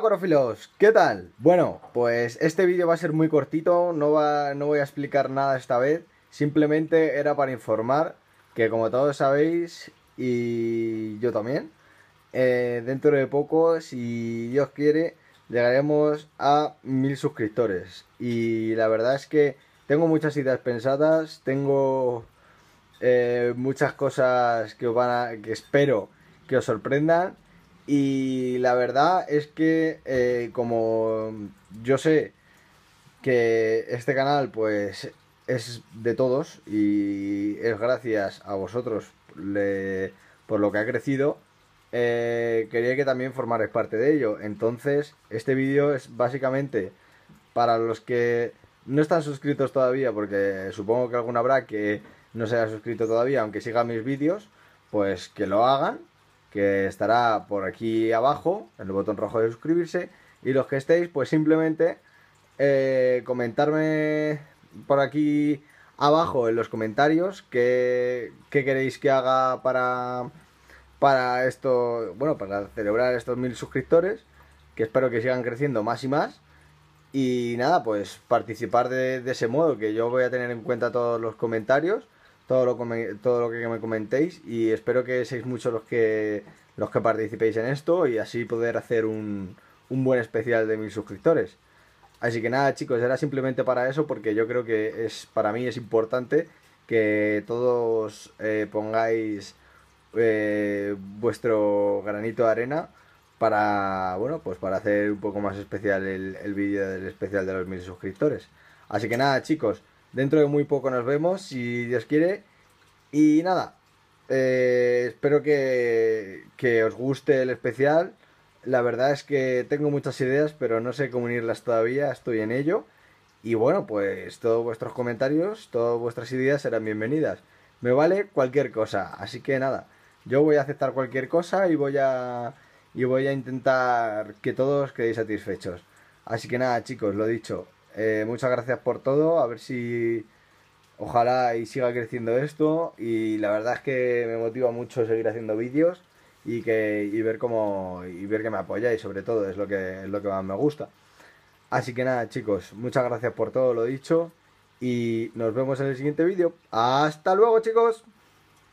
corofilos, ¿qué tal? Bueno, pues este vídeo va a ser muy cortito, no, va, no voy a explicar nada esta vez, simplemente era para informar que como todos sabéis, y yo también, eh, dentro de poco, si Dios quiere, llegaremos a mil suscriptores. Y la verdad es que tengo muchas ideas pensadas, tengo eh, muchas cosas que, van que espero que os sorprendan. Y la verdad es que eh, como yo sé que este canal pues es de todos y es gracias a vosotros por lo que ha crecido, eh, quería que también formarais parte de ello. Entonces, este vídeo es básicamente para los que no están suscritos todavía, porque supongo que alguno habrá que no se haya suscrito todavía, aunque siga mis vídeos, pues que lo hagan que estará por aquí abajo, en el botón rojo de suscribirse. Y los que estéis, pues simplemente eh, comentarme por aquí abajo en los comentarios qué, queréis que haga para, para esto, bueno, para celebrar estos mil suscriptores, que espero que sigan creciendo más y más. Y nada, pues participar de ese modo, que yo voy a tener en cuenta todos los comentarios todo lo, todo lo que me comentéis y espero que seáis muchos los que, los que participéis en esto y así poder hacer un, un buen especial de mil suscriptores. Así que nada chicos, era simplemente para eso porque yo creo que es para mí es importante que todos eh, pongáis eh, vuestro granito de arena para bueno pues para hacer un poco más especial el, el vídeo del especial de los mil suscriptores. Así que nada chicos, Dentro de muy poco nos vemos, si Dios quiere. Y nada, eh, espero que, que os guste el especial. La verdad es que tengo muchas ideas, pero no sé cómo unirlas todavía, estoy en ello. Y bueno, pues todos vuestros comentarios, todas vuestras ideas serán bienvenidas. Me vale cualquier cosa, así que nada, yo voy a aceptar cualquier cosa y voy a y voy a intentar que todos quedéis satisfechos. Así que nada, chicos, lo dicho, eh, muchas gracias por todo. A ver si ojalá y siga creciendo esto. Y la verdad es que me motiva mucho seguir haciendo vídeos y que ver cómo y ver que me apoyáis sobre todo es lo que es lo que más me gusta. Así que nada, chicos, muchas gracias por todo lo dicho y nos vemos en el siguiente vídeo. Hasta luego, chicos.